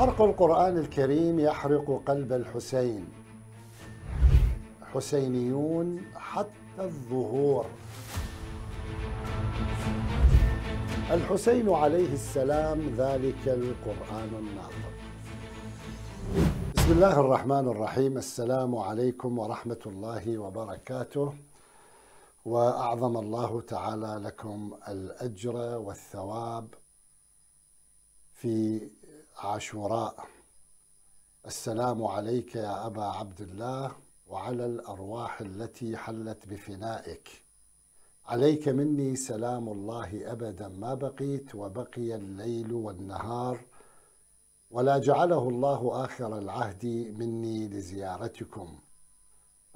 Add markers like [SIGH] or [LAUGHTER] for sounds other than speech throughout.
حرق القرآن الكريم يحرق قلب الحسين حسينيون حتى الظهور الحسين عليه السلام ذلك القرآن الناطق بسم الله الرحمن الرحيم السلام عليكم ورحمة الله وبركاته وأعظم الله تعالى لكم الأجر والثواب في عاشوراء السلام عليك يا أبا عبد الله وعلى الأرواح التي حلت بفنائك عليك مني سلام الله أبدا ما بقيت وبقي الليل والنهار ولا جعله الله آخر العهد مني لزيارتكم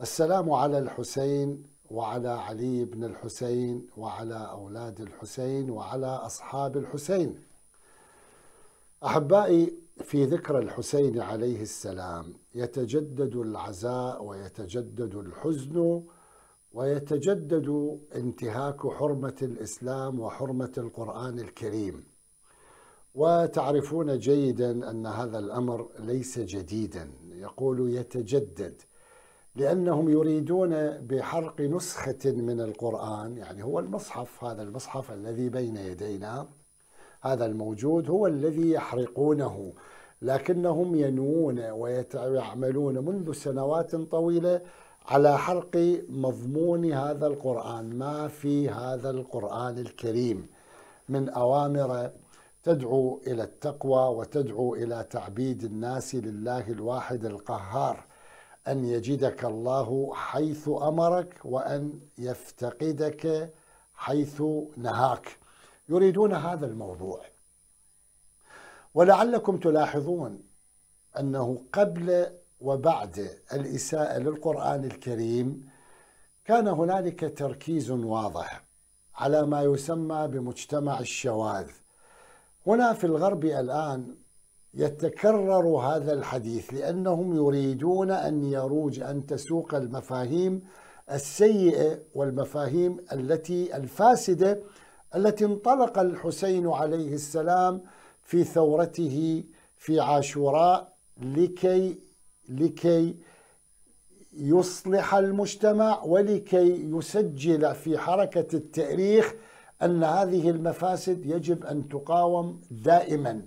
السلام على الحسين وعلى علي بن الحسين وعلى أولاد الحسين وعلى أصحاب الحسين أحبائي في ذكرى الحسين عليه السلام يتجدد العزاء ويتجدد الحزن ويتجدد انتهاك حرمة الإسلام وحرمة القرآن الكريم وتعرفون جيدا أن هذا الأمر ليس جديدا يقول يتجدد لأنهم يريدون بحرق نسخة من القرآن يعني هو المصحف هذا المصحف الذي بين يدينا هذا الموجود هو الذي يحرقونه لكنهم ينوون ويعملون منذ سنوات طويلة على حرق مضمون هذا القرآن ما في هذا القرآن الكريم من أوامر تدعو إلى التقوى وتدعو إلى تعبيد الناس لله الواحد القهار أن يجدك الله حيث أمرك وأن يفتقدك حيث نهاك يريدون هذا الموضوع ولعلكم تلاحظون أنه قبل وبعد الإساءة للقرآن الكريم كان هنالك تركيز واضح على ما يسمى بمجتمع الشواذ هنا في الغرب الآن يتكرر هذا الحديث لأنهم يريدون أن يروج أن تسوق المفاهيم السيئة والمفاهيم التي الفاسدة التي انطلق الحسين عليه السلام في ثورته في عاشوراء لكي لكي يصلح المجتمع ولكي يسجل في حركة التاريخ أن هذه المفاسد يجب أن تقاوم دائما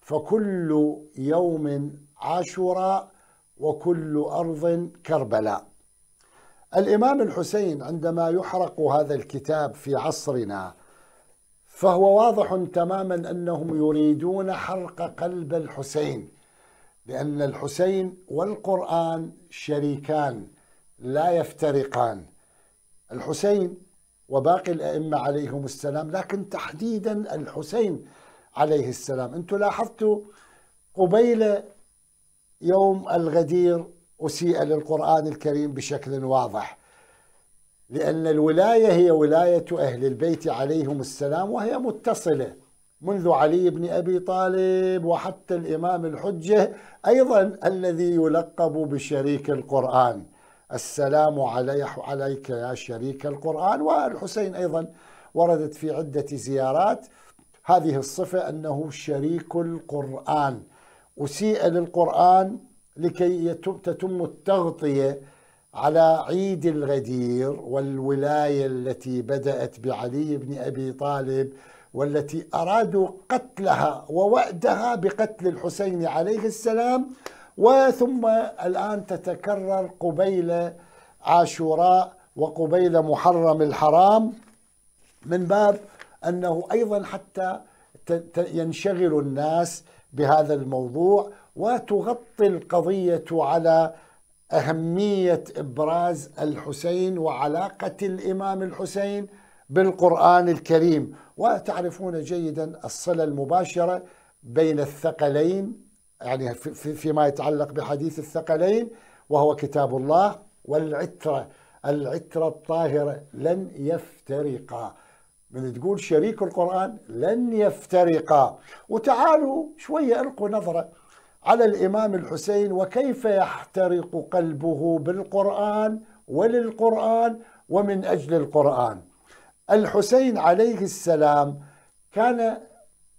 فكل يوم عاشوراء وكل أرض كربلاء الإمام الحسين عندما يحرق هذا الكتاب في عصرنا فهو واضح تماما انهم يريدون حرق قلب الحسين لان الحسين والقران شريكان لا يفترقان الحسين وباقي الائمه عليهم السلام لكن تحديدا الحسين عليه السلام انتم لاحظتوا قبيل يوم الغدير اسيء للقران الكريم بشكل واضح لأن الولاية هي ولاية أهل البيت عليهم السلام وهي متصلة منذ علي بن أبي طالب وحتى الإمام الحجة أيضا الذي يلقب بشريك القرآن السلام عليك يا شريك القرآن والحسين أيضا وردت في عدة زيارات هذه الصفة أنه شريك القرآن أسيء للقرآن لكي تتم التغطية على عيد الغدير والولايه التي بدات بعلي بن ابي طالب والتي ارادوا قتلها ووأدها بقتل الحسين عليه السلام وثم الان تتكرر قبيل عاشوراء وقبيل محرم الحرام من باب انه ايضا حتى ينشغل الناس بهذا الموضوع وتغطي القضيه على أهمية إبراز الحسين وعلاقة الإمام الحسين بالقرآن الكريم وتعرفون جيدا الصلة المباشرة بين الثقلين يعني فيما يتعلق بحديث الثقلين وهو كتاب الله والعترة العترة الطاهرة لن يفترقا من تقول شريك القرآن لن يفترقا وتعالوا شوية ألقوا نظرة على الإمام الحسين وكيف يحترق قلبه بالقرآن وللقرآن ومن أجل القرآن الحسين عليه السلام كان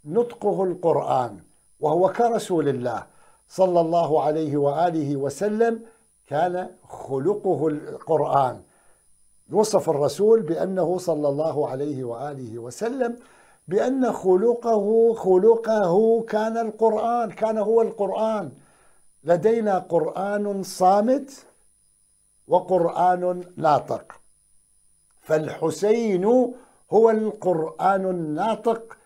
نطقه القرآن وهو كرسول الله صلى الله عليه وآله وسلم كان خلقه القرآن يوصف الرسول بأنه صلى الله عليه وآله وسلم بأن خلقه خلقه كان القرآن كان هو القرآن لدينا قرآن صامت وقرآن ناطق فالحسين هو القرآن الناطق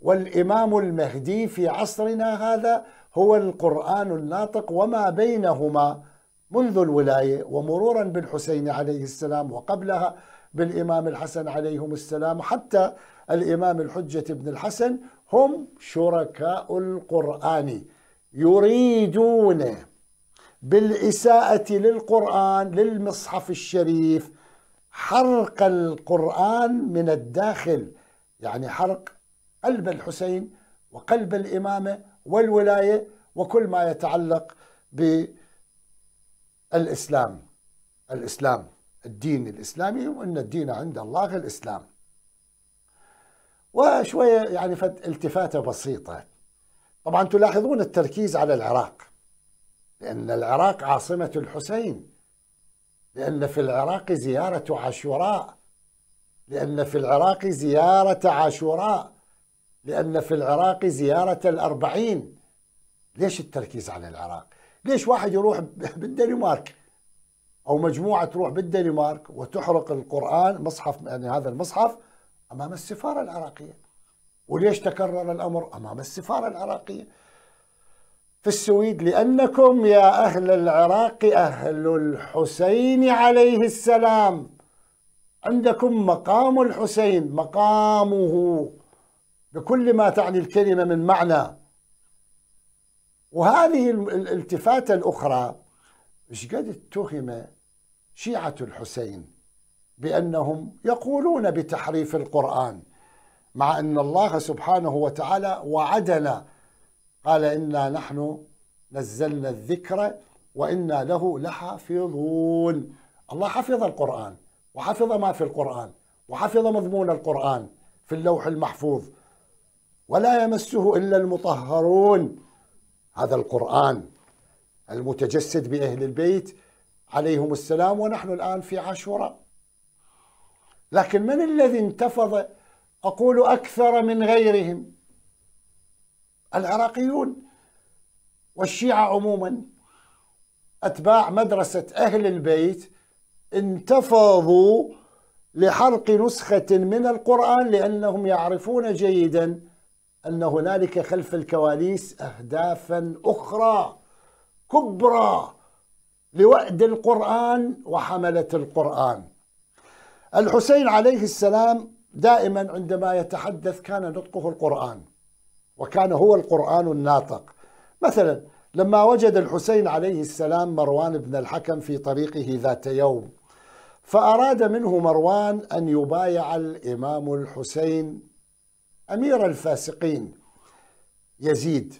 والإمام المهدي في عصرنا هذا هو القرآن الناطق وما بينهما منذ الولاية ومرورا بالحسين عليه السلام وقبلها بالإمام الحسن عليهم السلام حتى الإمام الحجة بن الحسن هم شركاء القرآن يريدون بالإساءة للقرآن للمصحف الشريف حرق القرآن من الداخل يعني حرق قلب الحسين وقلب الإمامة والولاية وكل ما يتعلق بالإسلام الإسلام الدين الإسلامي وأن الدين عند الله الإسلام وشوية يعني التفاتة بسيطة طبعا تلاحظون التركيز على العراق لأن العراق عاصمة الحسين لأن في العراق زيارة عاشوراء لأن في العراق زيارة عاشوراء لأن في العراق زيارة الأربعين ليش التركيز على العراق ليش واحد يروح [LAUGHS] بالدنمارك أو مجموعة تروح بالدنمارك وتحرق القرآن مصحف يعني هذا المصحف أمام السفارة العراقية وليش تكرر الأمر أمام السفارة العراقية في السويد لأنكم يا أهل العراق أهل الحسين عليه السلام عندكم مقام الحسين مقامه بكل ما تعني الكلمة من معنى وهذه الالتفاتة الأخرى ايش قد اتهم شيعة الحسين بأنهم يقولون بتحريف القرآن مع أن الله سبحانه وتعالى وعدنا قال إنا نحن نزلنا الذكر وإنا له لحافظون الله حفظ القرآن وحفظ ما في القرآن وحفظ مضمون القرآن في اللوح المحفوظ ولا يمسه إلا المطهرون هذا القرآن المتجسد بأهل البيت عليهم السلام ونحن الآن في عاشوراء لكن من الذي انتفض أقول أكثر من غيرهم العراقيون والشيعة عموما أتباع مدرسة أهل البيت انتفضوا لحرق نسخة من القرآن لأنهم يعرفون جيدا أن هنالك خلف الكواليس أهدافا أخرى كبرى لوأد القرآن وحملة القرآن الحسين عليه السلام دائما عندما يتحدث كان نطقه القرآن وكان هو القرآن الناطق مثلا لما وجد الحسين عليه السلام مروان بن الحكم في طريقه ذات يوم فأراد منه مروان أن يبايع الإمام الحسين أمير الفاسقين يزيد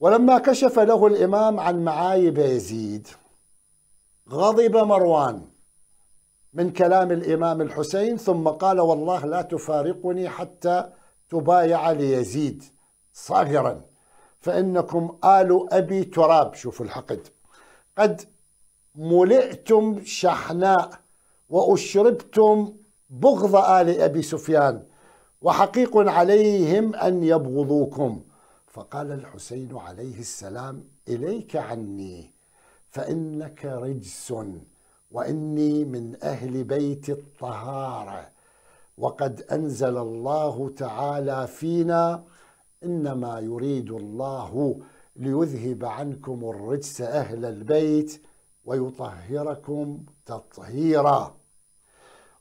ولما كشف له الإمام عن معايب يزيد غضب مروان من كلام الإمام الحسين ثم قال والله لا تفارقني حتى تبايع ليزيد صاغرا فإنكم آل أبي تراب شوفوا الحقد قد ملئتم شحناء وأشربتم بغض آل أبي سفيان وحقيق عليهم أن يبغضوكم فقال الحسين عليه السلام إليك عني فإنك رجس واني من اهل بيت الطهاره وقد انزل الله تعالى فينا انما يريد الله ليذهب عنكم الرجس اهل البيت ويطهركم تطهيرا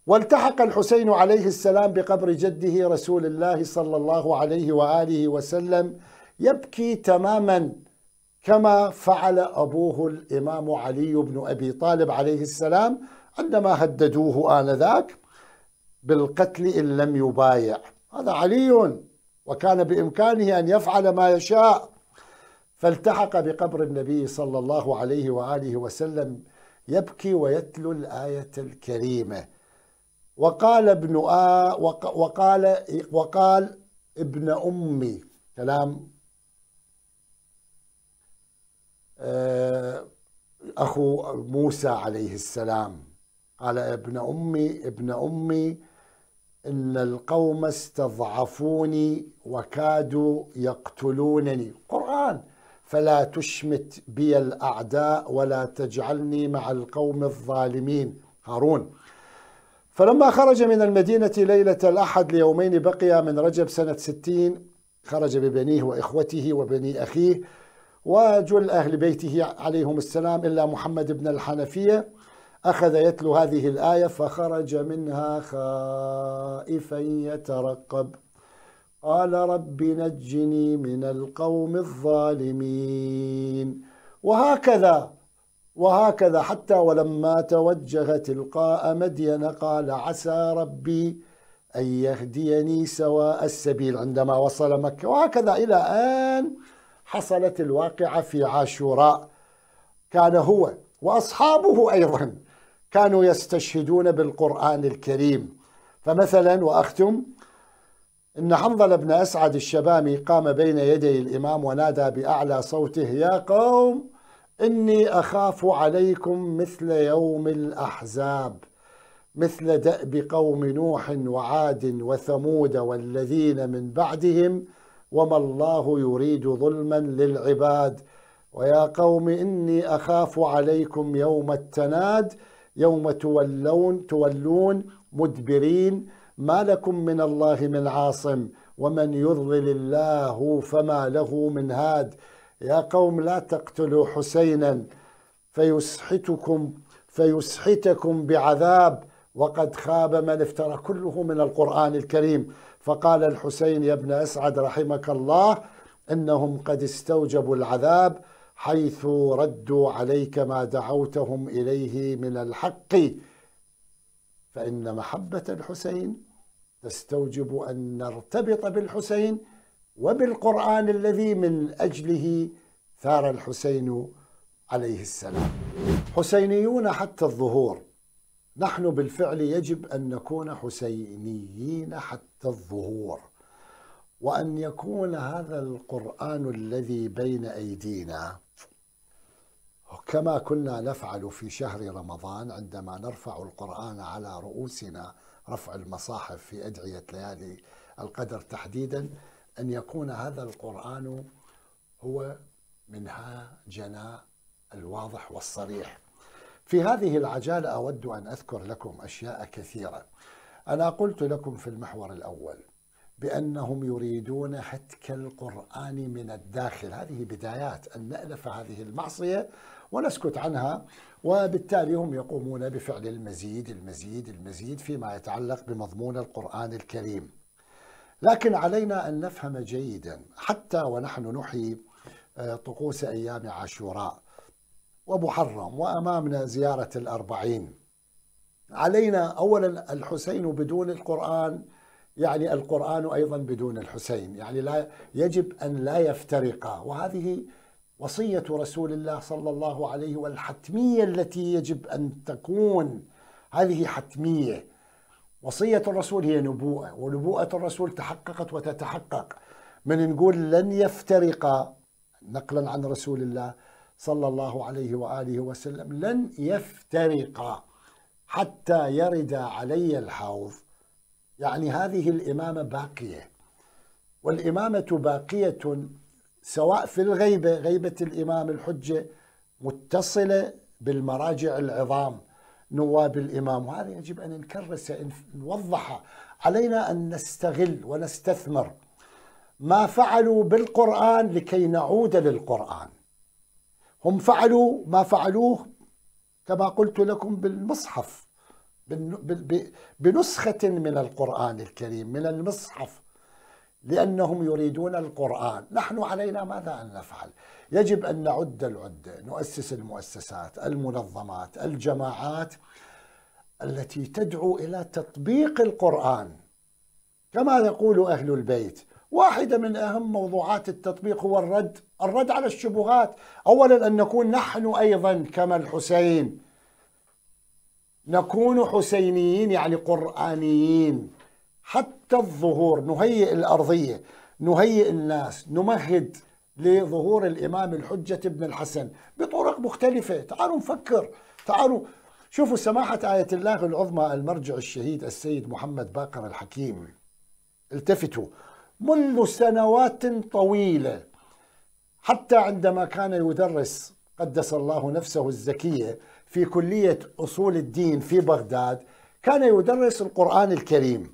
والتحق الحسين عليه السلام بقبر جده رسول الله صلى الله عليه واله وسلم يبكي تماما كما فعل أبوه الإمام علي بن أبي طالب عليه السلام عندما هددوه آنذاك بالقتل إن لم يبايع هذا علي وكان بإمكانه أن يفعل ما يشاء فالتحق بقبر النبي صلى الله عليه وآله وسلم يبكي ويتلو الآية الكريمة وقال ابن آ وقال وقال ابن أمي كلام آه، أخو موسى عليه السلام قال ابن أمي ابن أمي إن القوم استضعفوني وكادوا يقتلونني قرآن فلا تشمت بي الأعداء ولا تجعلني مع القوم الظالمين هارون فلما خرج من المدينة ليلة الأحد ليومين بقي من رجب سنة ستين خرج ببنيه وإخوته وبني أخيه وجل أهل بيته عليهم السلام إلا محمد بن الحنفية أخذ يتلو هذه الآية فخرج منها خائفا يترقب قال رب نجني من القوم الظالمين وهكذا وهكذا حتى ولما توجه تلقاء مدين قال عسى ربي أن يهديني سواء السبيل عندما وصل مكة وهكذا إلى أن حصلت الواقعة في عاشوراء كان هو وأصحابه أيضا كانوا يستشهدون بالقرآن الكريم فمثلا وأختم إن حنظل بن أسعد الشبامي قام بين يدي الإمام ونادى بأعلى صوته يا قوم إني أخاف عليكم مثل يوم الأحزاب مثل دأب قوم نوح وعاد وثمود والذين من بعدهم وما الله يريد ظلما للعباد ويا قوم إني أخاف عليكم يوم التناد يوم تولون تولون مدبرين ما لكم من الله من عاصم ومن يضلل الله فما له من هاد يا قوم لا تقتلوا حسينا فيسحتكم فيسحتكم بعذاب وقد خاب من افترى كله من القرآن الكريم فقال الحسين يا ابن أسعد رحمك الله إنهم قد استوجبوا العذاب حيث ردوا عليك ما دعوتهم إليه من الحق فإن محبة الحسين تستوجب أن نرتبط بالحسين وبالقرآن الذي من أجله ثار الحسين عليه السلام حسينيون حتى الظهور نحن بالفعل يجب أن نكون حسينيين حتى الظهور وأن يكون هذا القرآن الذي بين أيدينا كما كنا نفعل في شهر رمضان عندما نرفع القرآن على رؤوسنا رفع المصاحف في أدعية ليالي القدر تحديدا أن يكون هذا القرآن هو منهاجنا الواضح والصريح في هذه العجالة أود أن أذكر لكم أشياء كثيرة أنا قلت لكم في المحور الأول بأنهم يريدون حتك القرآن من الداخل هذه بدايات أن نألف هذه المعصية ونسكت عنها وبالتالي هم يقومون بفعل المزيد المزيد المزيد فيما يتعلق بمضمون القرآن الكريم لكن علينا أن نفهم جيدا حتى ونحن نحيي آه، طقوس أيام عاشوراء ومحرم وأمامنا زيارة الأربعين علينا أولا الحسين بدون القرآن يعني القرآن أيضا بدون الحسين يعني لا يجب أن لا يفترقا وهذه وصية رسول الله صلى الله عليه والحتمية التي يجب أن تكون هذه حتمية وصية الرسول هي نبوءة ونبوءة الرسول تحققت وتتحقق من نقول لن يفترقا نقلا عن رسول الله صلى الله عليه وآله وسلم لن يفترقا حتى يرد علي الحوض يعني هذه الإمامة باقية والإمامة باقية سواء في الغيبة غيبة الإمام الحجة متصلة بالمراجع العظام نواب الإمام وهذا يجب أن أن نوضحه علينا أن نستغل ونستثمر ما فعلوا بالقرآن لكي نعود للقرآن هم فعلوا ما فعلوه كما قلت لكم بالمصحف بنسخة من القرآن الكريم من المصحف لأنهم يريدون القرآن نحن علينا ماذا أن نفعل يجب أن نعد العدة نؤسس المؤسسات المنظمات الجماعات التي تدعو إلى تطبيق القرآن كما يقول أهل البيت واحدة من أهم موضوعات التطبيق هو الرد الرد على الشبهات أولا أن نكون نحن أيضا كما الحسين نكون حسينيين يعني قرآنيين حتى الظهور نهيئ الأرضية نهيئ الناس نمهد لظهور الإمام الحجة ابن الحسن بطرق مختلفة تعالوا نفكر تعالوا شوفوا سماحة آية الله العظمى المرجع الشهيد السيد محمد باقر الحكيم التفتوا منذ سنوات طويلة حتى عندما كان يدرس قدس الله نفسه الزكية في كلية أصول الدين في بغداد كان يدرس القرآن الكريم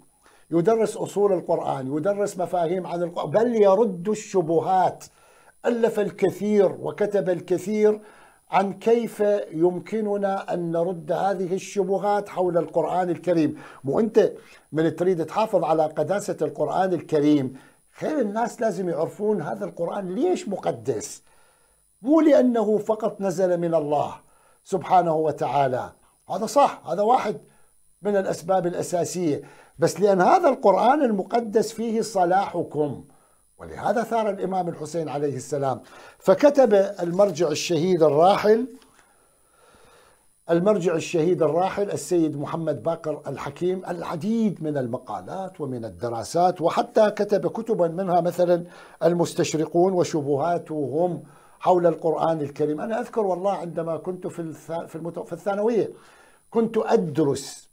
يدرس أصول القرآن يدرس مفاهيم عن القرآن بل يرد الشبهات ألف الكثير وكتب الكثير عن كيف يمكننا أن نرد هذه الشبهات حول القرآن الكريم مو أنت من تريد تحافظ على قداسة القرآن الكريم خير الناس لازم يعرفون هذا القرآن ليش مقدس مو لأنه فقط نزل من الله سبحانه وتعالى هذا صح هذا واحد من الأسباب الأساسية بس لأن هذا القرآن المقدس فيه صلاحكم ولهذا ثار الإمام الحسين عليه السلام فكتب المرجع الشهيد الراحل المرجع الشهيد الراحل السيد محمد باقر الحكيم العديد من المقالات ومن الدراسات وحتى كتب كتبا منها مثلا المستشرقون وشبهاتهم حول القرآن الكريم أنا أذكر والله عندما كنت في, في الثانوية كنت أدرس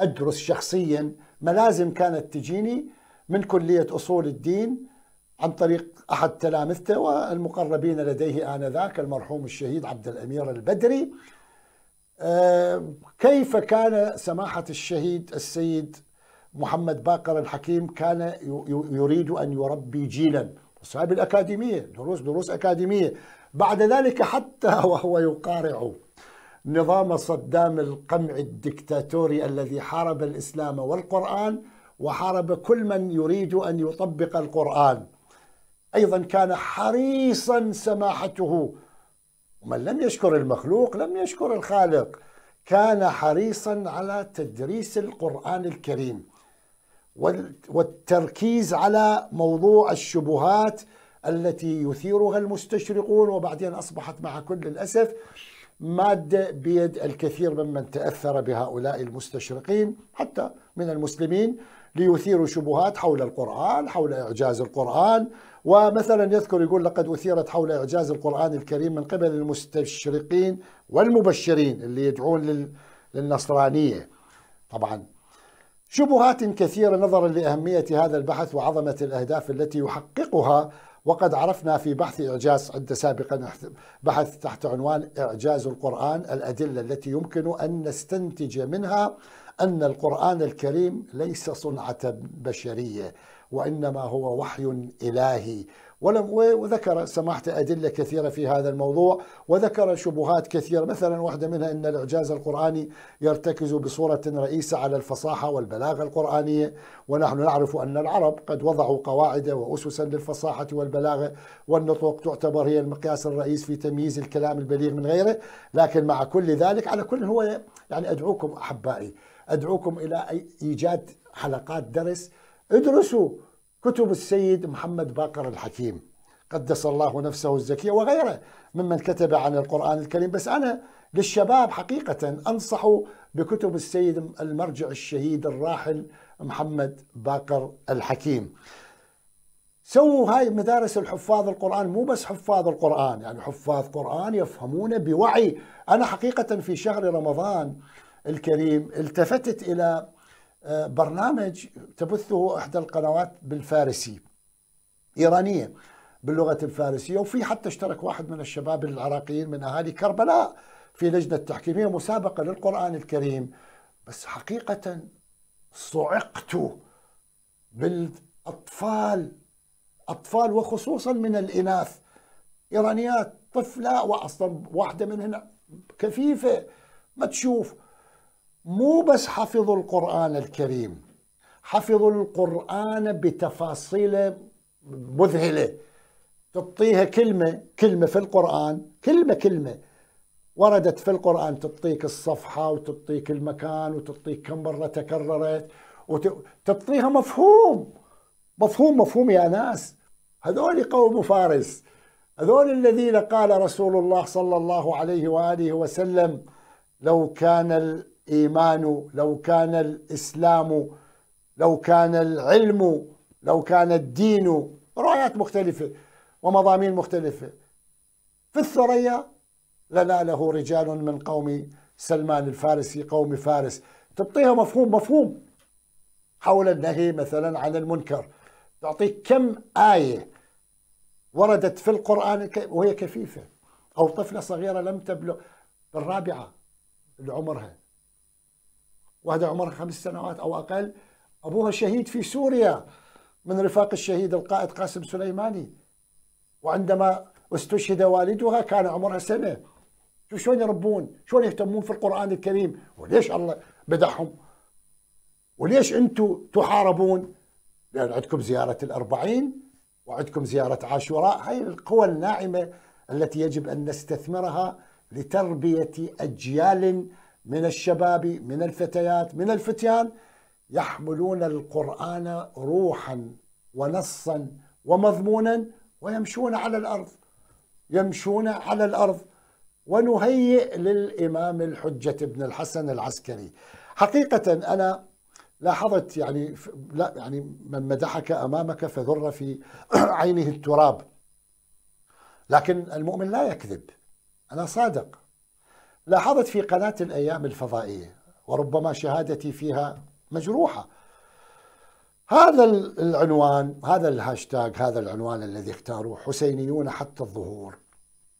أدرس شخصيا ملازم كانت تجيني من كلية أصول الدين عن طريق أحد تلامذته والمقربين لديه آنذاك المرحوم الشهيد عبد الأمير البدري آه، كيف كان سماحة الشهيد السيد محمد باقر الحكيم كان يريد أن يربي جيلا اصحاب الأكاديمية دروس دروس أكاديمية بعد ذلك حتى [LAUGHS] وهو يقارع نظام صدام القمع الدكتاتوري الذي حارب الإسلام والقرآن وحارب كل من يريد أن يطبق القرآن أيضا كان حريصا سماحته ومن لم يشكر المخلوق لم يشكر الخالق كان حريصا على تدريس القرآن الكريم والتركيز على موضوع الشبهات التي يثيرها المستشرقون وبعدين أصبحت مع كل الأسف مادة بيد الكثير ممن تأثر بهؤلاء المستشرقين حتى من المسلمين ليثيروا شبهات حول القرآن حول إعجاز القرآن ومثلا يذكر يقول لقد أثيرت حول إعجاز القرآن الكريم من قبل المستشرقين والمبشرين اللي يدعون للنصرانية طبعا شبهات كثيرة نظرا لأهمية هذا البحث وعظمة الأهداف التي يحققها وقد عرفنا في بحث إعجاز عند سابقا بحث تحت عنوان إعجاز القرآن الأدلة التي يمكن أن نستنتج منها أن القرآن الكريم ليس صنعة بشرية وإنما هو وحي إلهي ولم وذكر سماحة أدلة كثيرة في هذا الموضوع وذكر شبهات كثيرة مثلا واحدة منها أن الإعجاز القرآني يرتكز بصورة رئيسة على الفصاحة والبلاغة القرآنية ونحن نعرف أن العرب قد وضعوا قواعد وأسسا للفصاحة والبلاغة والنطق تعتبر هي المقياس الرئيس في تمييز الكلام البليغ من غيره لكن مع كل ذلك على كل هو يعني أدعوكم أحبائي أدعوكم إلى إيجاد حلقات درس ادرسوا كتب السيد محمد باقر الحكيم قدس الله نفسه الزكية وغيره ممن كتب عن القرآن الكريم بس أنا للشباب حقيقة أنصح بكتب السيد المرجع الشهيد الراحل محمد باقر الحكيم سووا هاي مدارس الحفاظ القرآن مو بس حفاظ القرآن يعني حفاظ قرآن يفهمون بوعي أنا حقيقة في شهر رمضان الكريم التفتت إلى آه، برنامج تبثه إحدى القنوات بالفارسي إيرانية باللغة الفارسية وفي حتى اشترك واحد من الشباب العراقيين من أهالي كربلاء في لجنة تحكيمية مسابقة للقرآن الكريم بس حقيقة صعقت بالأطفال أطفال وخصوصا من الإناث إيرانيات طفلة وأصلا واحدة منهن كفيفة ما تشوف مو بس حفظوا القرآن الكريم حفظوا القرآن بتفاصيله مذهلة تعطيها كلمة كلمة في القرآن كلمة كلمة وردت في القرآن تعطيك الصفحة وتعطيك المكان وتعطيك كم مرة تكررت وتعطيها مفهوم مفهوم مفهوم يا ناس هذول قوم فارس هذول الذين قال رسول الله صلى الله عليه وآله وسلم لو كان الإيمان لو كان الإسلام لو كان العلم لو كان الدين روايات مختلفة ومضامين مختلفة في الثريا له رجال من قوم سلمان الفارسي قوم فارس تعطيها مفهوم مفهوم حول النهي مثلا عن المنكر تعطيك كم آية وردت في القرآن وهي كفيفة أو طفلة صغيرة لم تبلغ الرابعة لعمرها واحدة عمرها خمس سنوات أو أقل أبوها شهيد في سوريا من رفاق الشهيد القائد قاسم سليماني وعندما استشهد والدها كان عمرها سنة شو شلون يربون شلون يهتمون في القرآن الكريم وليش الله بدعهم وليش أنتم تحاربون لأن عندكم زيارة الأربعين وعندكم زيارة عاشوراء هاي القوى الناعمة التي يجب أن نستثمرها لتربية أجيال من الشباب من الفتيات من الفتيان يحملون القرآن روحا ونصا ومضمونا ويمشون على الأرض يمشون على الأرض ونهيئ للإمام الحجة ابن الحسن العسكري حقيقة أنا لاحظت يعني لا يعني من مدحك أمامك فذر في [CLEARS THROAT] عينه التراب لكن المؤمن لا يكذب أنا صادق لاحظت في قناة الأيام الفضائية وربما شهادتي فيها مجروحة هذا العنوان هذا الهاشتاج هذا العنوان الذي اختاروه حسينيون حتى الظهور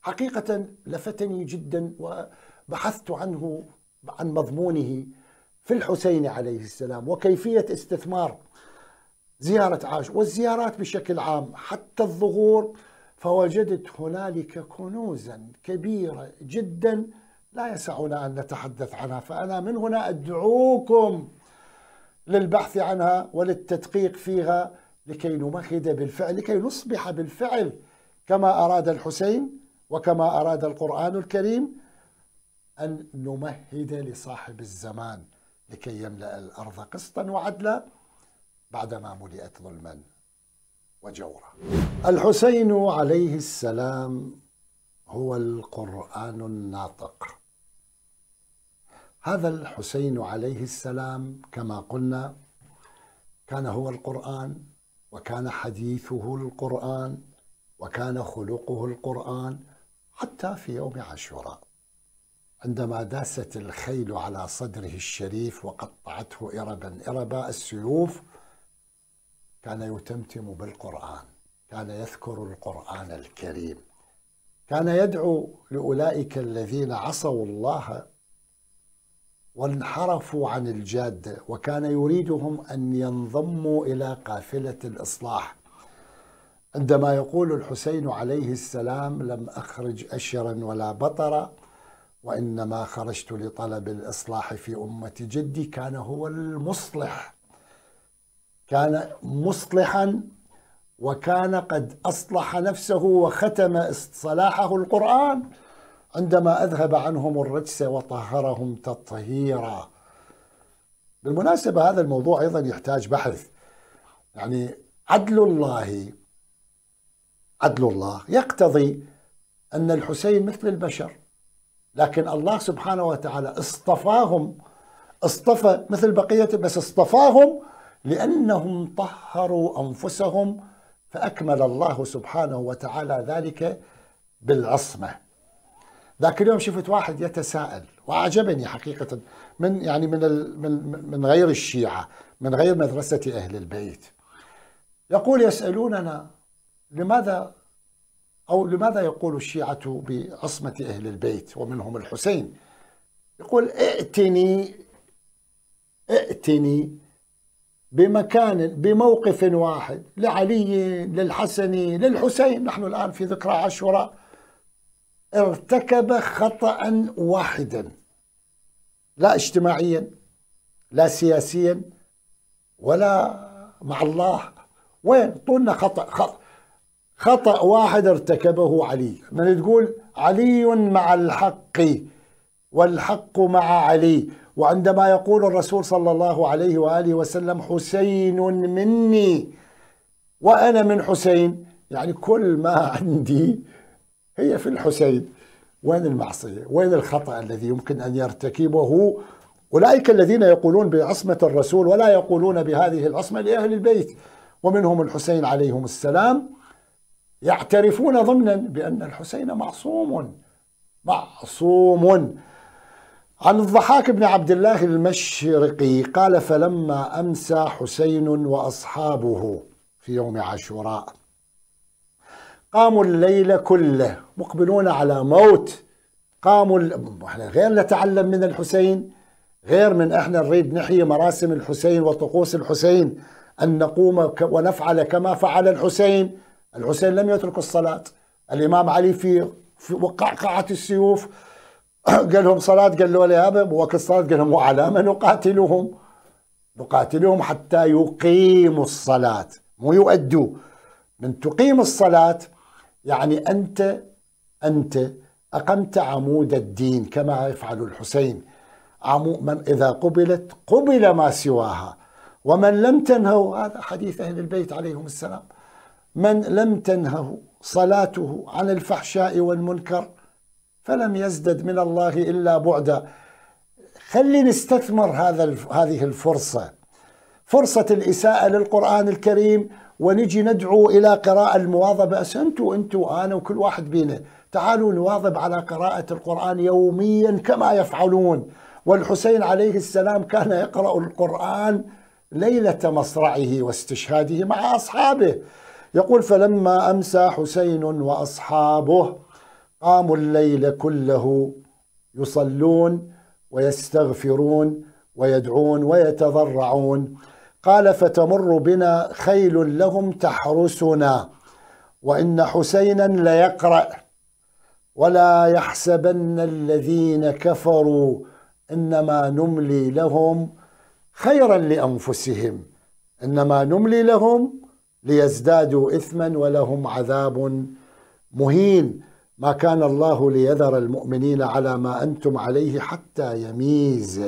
حقيقة لفتني جدا وبحثت عنه عن مضمونه في الحسين عليه السلام وكيفية استثمار زيارة عاش والزيارات بشكل عام حتى الظهور فوجدت هنالك كنوزا كبيرة جدا لا يسعنا أن نتحدث عنها فأنا من هنا أدعوكم للبحث عنها وللتدقيق فيها لكي نمهد بالفعل لكي نصبح بالفعل كما أراد الحسين وكما أراد القرآن الكريم أن نمهد لصاحب الزمان لكي يملأ الأرض قسطا وعدلا بعدما ملئت ظلما وجورا الحسين عليه السلام هو القرآن الناطق هذا الحسين عليه السلام كما قلنا كان هو القرآن وكان حديثه القرآن وكان خلقه القرآن حتى في يوم عاشوراء عندما داست الخيل على صدره الشريف وقطعته إربا إربا السيوف كان يتمتم بالقرآن كان يذكر القرآن الكريم كان يدعو لأولئك الذين عصوا الله وانحرفوا عن الجاده وكان يريدهم ان ينضموا الى قافله الاصلاح عندما يقول الحسين عليه السلام لم اخرج اشرا ولا بطرا وانما خرجت لطلب الاصلاح في امه جدي كان هو المصلح كان مصلحا وكان قد اصلح نفسه وختم صلاحه القران عندما أذهب عنهم الرجس وطهرهم تطهيرا بالمناسبة هذا الموضوع أيضا يحتاج بحث يعني عدل الله عدل الله يقتضي أن الحسين مثل البشر لكن الله سبحانه وتعالى اصطفاهم اصطفى مثل بقية بس اصطفاهم لأنهم طهروا أنفسهم فأكمل الله سبحانه وتعالى ذلك بالعصمة ذاك اليوم شفت واحد يتساءل واعجبني حقيقه من يعني من من من غير الشيعه من غير مدرسه اهل البيت يقول يسالوننا لماذا او لماذا يقول الشيعه بعصمه اهل البيت ومنهم الحسين يقول ائتني ائتني بمكان بموقف واحد لعلي للحسن للحسين نحن الان في ذكرى عاشوراء ارتكب خطأ واحدا لا اجتماعيا لا سياسيا ولا مع الله وين طولنا خطأ خطأ, خطأ واحد ارتكبه علي من يعني تقول علي مع الحق والحق مع علي وعندما يقول الرسول صلى الله عليه وآله وسلم حسين مني وأنا من حسين يعني كل ما عندي هي في الحسين وين المعصية وين الخطأ الذي يمكن أن يرتكبه أولئك الذين يقولون بعصمة الرسول ولا يقولون بهذه العصمة لأهل البيت ومنهم الحسين عليهم السلام يعترفون ضمنا بأن الحسين معصوم معصوم عن الضحاك بن عبد الله المشرقي قال فلما أمسى حسين وأصحابه في يوم عاشوراء قاموا الليل كله مقبلون على موت قاموا احنا غير نتعلم من الحسين غير من احنا نريد نحيي مراسم الحسين وطقوس الحسين ان نقوم ونفعل كما فعل الحسين الحسين لم يترك الصلاه الامام علي في, في وقعقعه السيوف [CLEARS THROAT] قال لهم صلاه قالوا يا هذا وقت الصلاه قال لهم وعلى ما نقاتلهم نقاتلهم حتى يقيموا الصلاه مو يؤدوا من تقيم الصلاه يعني أنت أنت أقمت عمود الدين كما يفعل الحسين من إذا قبلت قبل ما سواها ومن لم تنهه هذا حديث أهل البيت عليهم السلام من لم تنهه صلاته عن الفحشاء والمنكر فلم يزدد من الله إلا بعدا خلي نستثمر هذا هذه الفرصة فرصة الإساءة للقرآن الكريم ونجي ندعو الى قراءه المواظبه بس انتم انا وانا وكل واحد بينا تعالوا نواظب على قراءه القران يوميا كما يفعلون والحسين عليه السلام كان يقرا القران ليله مصرعه واستشهاده مع اصحابه يقول فلما امسى حسين واصحابه قاموا الليل كله يصلون ويستغفرون ويدعون ويتضرعون قال فتمر بنا خيل لهم تحرسنا وإن حسينا ليقرأ ولا يحسبن الذين كفروا إنما نملي لهم خيرا لأنفسهم إنما نملي لهم ليزدادوا إثما ولهم عذاب مهين ما كان الله ليذر المؤمنين على ما أنتم عليه حتى يميز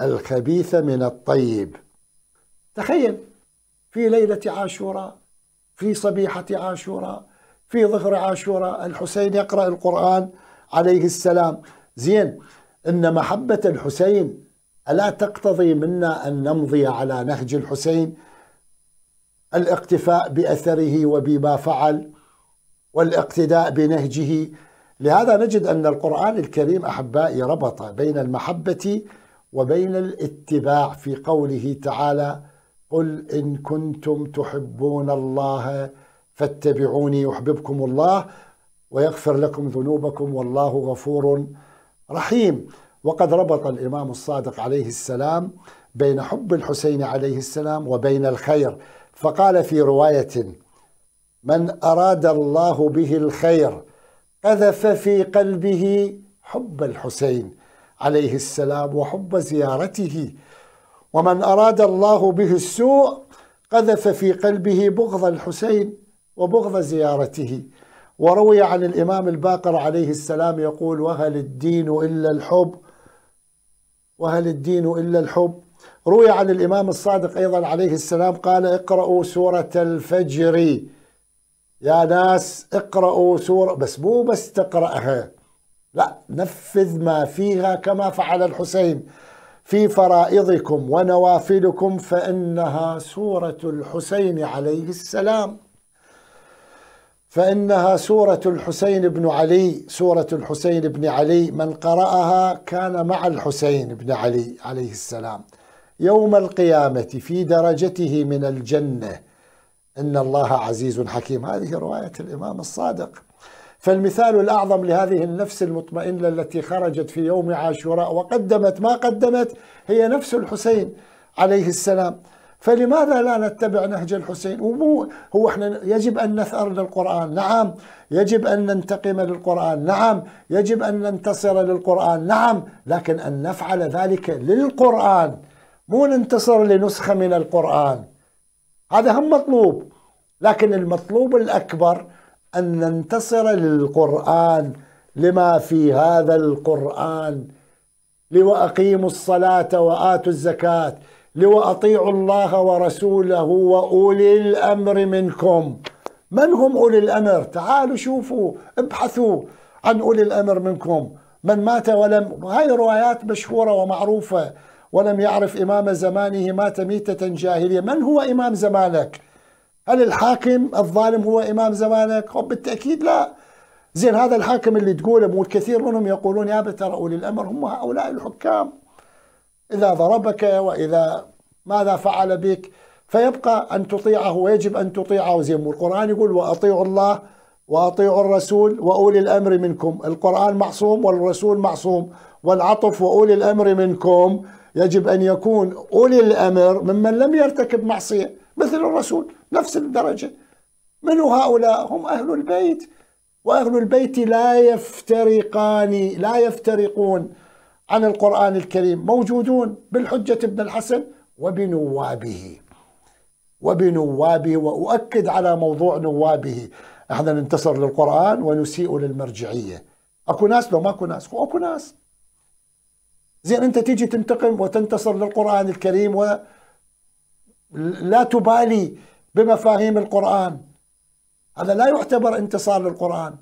الخبيث من الطيب تخيل في ليلة عاشوراء في صبيحة عاشوراء في ظهر عاشوراء الحسين يقرأ القرآن عليه السلام زين إن محبة الحسين ألا تقتضي منا أن نمضي على نهج الحسين الاقتفاء بأثره وبما فعل والاقتداء بنهجه لهذا نجد أن القرآن الكريم أحبائي ربط بين المحبة وبين الاتباع في قوله تعالى قل إن كنتم تحبون الله فاتبعوني يحببكم الله ويغفر لكم ذنوبكم والله غفور رحيم وقد ربط الإمام الصادق عليه السلام بين حب الحسين عليه السلام وبين الخير فقال في رواية من أراد الله به الخير قذف في قلبه حب الحسين عليه السلام وحب زيارته ومن أراد الله به السوء قذف في قلبه بغض الحسين وبغض زيارته وروي عن الإمام الباقر عليه السلام يقول وهل الدين إلا الحب وهل الدين إلا الحب روي عن الإمام الصادق أيضا عليه السلام قال اقرأوا سورة الفجر يا ناس اقرأوا سورة بس مو بس تقرأها لا نفذ ما فيها كما فعل الحسين في فرائضكم ونوافلكم فإنها سورة الحسين عليه السلام فإنها سورة الحسين بن علي سورة الحسين بن علي من قرأها كان مع الحسين بن علي عليه السلام يوم القيامة في درجته من الجنة إن الله عزيز حكيم هذه رواية الإمام الصادق فالمثال الأعظم لهذه النفس المطمئنة التي خرجت في يوم عاشوراء وقدمت ما قدمت هي نفس الحسين عليه السلام فلماذا لا نتبع نهج الحسين ومو هو احنا يجب ان نثار للقران نعم يجب ان ننتقم للقران نعم يجب ان ننتصر للقران نعم لكن ان نفعل ذلك للقران مو ننتصر لنسخه من القران هذا هم مطلوب لكن المطلوب الاكبر أن ننتصر للقرآن لما في هذا القرآن لوأقيموا الصلاة وآتوا الزكاة لوأطيعوا الله ورسوله وأولي الأمر منكم من هم أولي الأمر تعالوا شوفوا ابحثوا عن أولي الأمر منكم من مات ولم هاي روايات مشهورة ومعروفة ولم يعرف إمام زمانه مات ميتة جاهلية من هو إمام زمانك؟ هل الحاكم الظالم هو إمام زمانك؟ بالتأكيد لا زين هذا الحاكم اللي تقوله مو الكثير منهم يقولون يا بتر أولي الأمر هم هؤلاء الحكام إذا ضربك وإذا ماذا فعل بك فيبقى أن تطيعه ويجب أن تطيعه زين والقرآن يقول وأطيعوا الله وأطيعوا الرسول وأولي الأمر منكم القرآن معصوم والرسول معصوم والعطف وأولي الأمر منكم يجب أن يكون أولي الأمر ممن لم يرتكب معصية مثل الرسول نفس الدرجة من هؤلاء هم أهل البيت وأهل البيت لا يفترقان لا يفترقون عن القرآن الكريم موجودون بالحجة ابن الحسن وبنوابه وبنوابه وأؤكد على موضوع نوابه احنا ننتصر للقرآن ونسيء للمرجعية اكو ناس لو ماكو ناس اكو ناس زين انت تيجي تنتقم وتنتصر للقرآن الكريم ولا تبالي بمفاهيم القرآن هذا لا يعتبر انتصار للقرآن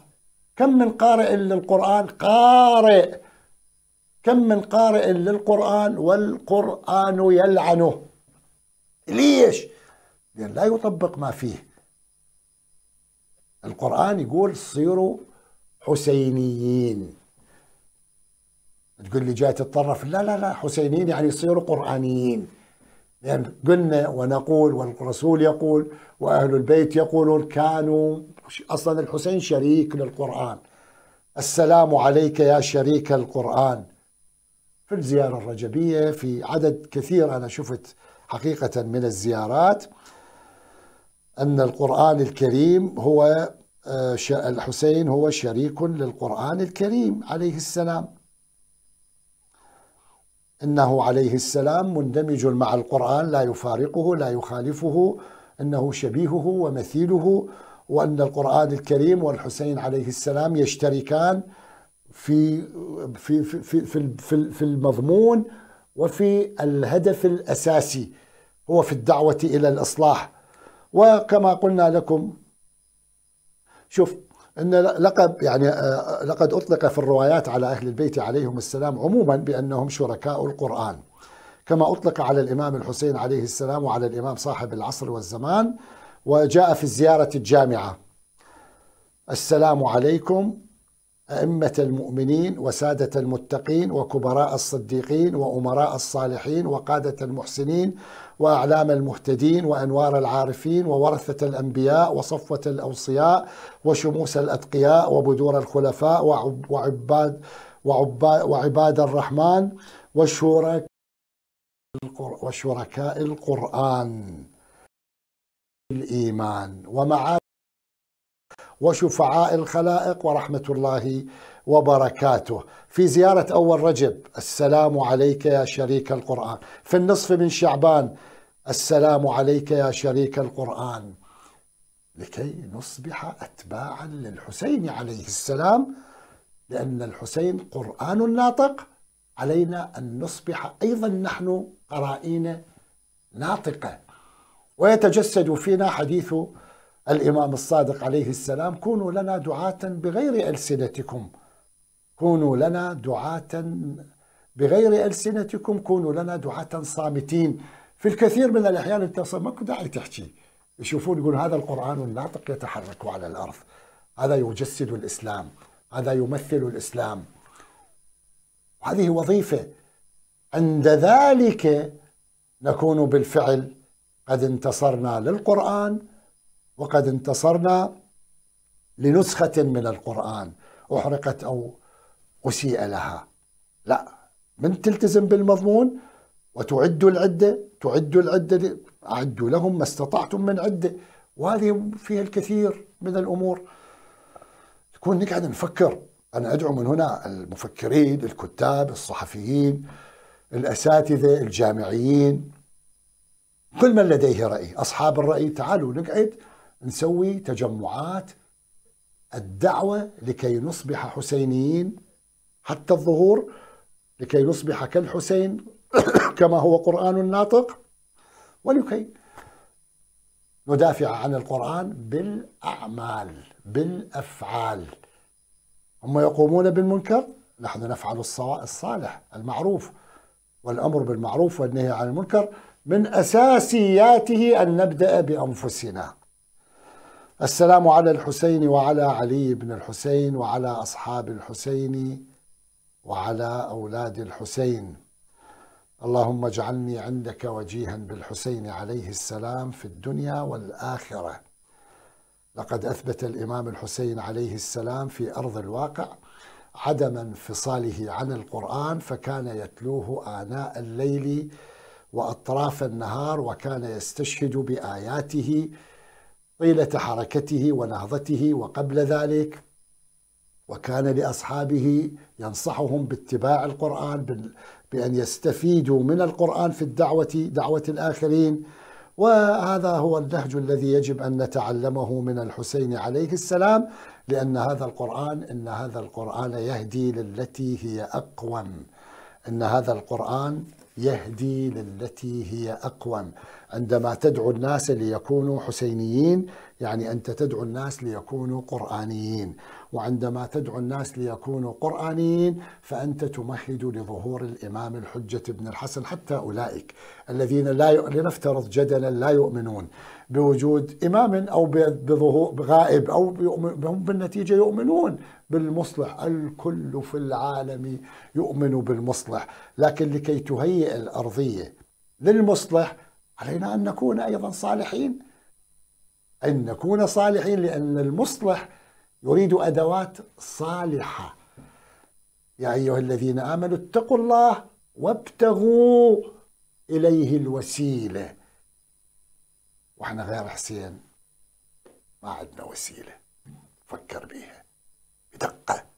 كم من قارئ للقرآن قارئ كم من قارئ للقرآن والقرآن يلعنه ليش؟ لأن لا يطبق ما فيه القرآن يقول صيروا حسينيين تقول لي جاي تتطرف لا لا لا حسينيين يعني صيروا قرآنيين لأن قلنا ونقول والرسول يقول وأهل البيت يقولون كانوا أصلا الحسين شريك للقرآن السلام عليك يا شريك القرآن في الزيارة الرجبية في عدد كثير أنا شفت حقيقة من الزيارات أن القرآن الكريم هو آه، الحسين هو شريك للقرآن الكريم عليه السلام انه عليه السلام مندمج مع القران لا يفارقه لا يخالفه انه شبيهه ومثيله وان القران الكريم والحسين عليه السلام يشتركان في في في في في, في المضمون وفي الهدف الاساسي هو في الدعوه الى الاصلاح وكما قلنا لكم شوف ان لقب يعني آه، آه، لقد اطلق في الروايات على اهل البيت عليهم السلام عموما بانهم شركاء القران كما اطلق على الامام الحسين عليه السلام وعلى الامام صاحب العصر والزمان وجاء في زياره الجامعه السلام عليكم أئمة المؤمنين وسادة المتقين وكبراء الصديقين وأمراء الصالحين وقادة المحسنين وأعلام المهتدين وأنوار العارفين وورثة الأنبياء وصفوة الأوصياء وشموس الأتقياء وبدور الخلفاء وعباد, وعباد, الرحمن وشركاء وشركاء القرآن الإيمان ومعاد وشفعاء الخلائق ورحمة الله وبركاته في زيارة أول رجب السلام عليك يا شريك القرآن في النصف من شعبان السلام عليك يا شريك القرآن لكي نصبح أتباعا للحسين عليه السلام لأن الحسين قرآن ناطق علينا أن نصبح أيضا نحن قرائين ناطقة ويتجسد فينا حديث الإمام الصادق عليه السلام كونوا لنا دعاة بغير ألسنتكم كونوا لنا دعاة بغير ألسنتكم كونوا لنا دعاة صامتين في الكثير من الأحيان أنت ماكو داعي تحكي يشوفون يقول هذا القرآن الناطق يتحرك على الأرض هذا يجسد الإسلام هذا يمثل الإسلام هذه وظيفة عند ذلك نكون بالفعل قد انتصرنا للقرآن وقد انتصرنا لنسخة من القرآن أحرقت أو أسيء لها لا من تلتزم بالمضمون وتعد العدة تعد العدة أعدوا لهم ما استطعتم من عدة وهذه فيها الكثير من الأمور تكون نقعد نفكر أنا أدعو من هنا المفكرين الكتاب الصحفيين الأساتذة الجامعيين كل من لديه رأي أصحاب الرأي تعالوا نقعد نسوي تجمعات الدعوة لكي نصبح حسينيين حتى الظهور لكي نصبح كالحسين [COUGHS] كما هو قرآن ناطق ولكي ندافع عن القرآن بالأعمال بالأفعال هم يقومون بالمنكر نحن نفعل الصالح المعروف والأمر بالمعروف والنهي عن المنكر من أساسياته أن نبدأ بأنفسنا السلام على الحسين وعلى علي بن الحسين وعلى أصحاب الحسين وعلى أولاد الحسين اللهم اجعلني عندك وجيها بالحسين عليه السلام في الدنيا والآخرة لقد أثبت الإمام الحسين عليه السلام في أرض الواقع عدم انفصاله عن القرآن فكان يتلوه آناء الليل وأطراف النهار وكان يستشهد بآياته طيلة حركته ونهضته وقبل ذلك وكان لأصحابه ينصحهم باتباع القرآن بأن يستفيدوا من القرآن في الدعوة دعوة الآخرين وهذا هو النهج الذي يجب أن نتعلمه من الحسين عليه السلام لأن هذا القرآن إن هذا القرآن يهدي للتي هي أقوم إن هذا القرآن يهدي للتي هي أقوم عندما تدعو الناس ليكونوا حسينيين يعني أنت تدعو الناس ليكونوا قرآنيين وعندما تدعو الناس ليكونوا قرآنيين فأنت تمهد لظهور الإمام الحجة بن الحسن حتى أولئك الذين لا لنفترض جدلا لا يؤمنون بوجود إمام أو بظهور بغائب أو هم بالنتيجة يؤمنون بالمصلح الكل في العالم يؤمن بالمصلح لكن لكي تهيئ الأرضية للمصلح علينا أن نكون أيضا صالحين أن نكون صالحين لأن المصلح يريد أدوات صالحة يا أيها الذين آمنوا اتقوا الله وابتغوا إليه الوسيله واحنا غير حسين ما عندنا وسيله فكر بيها بدقه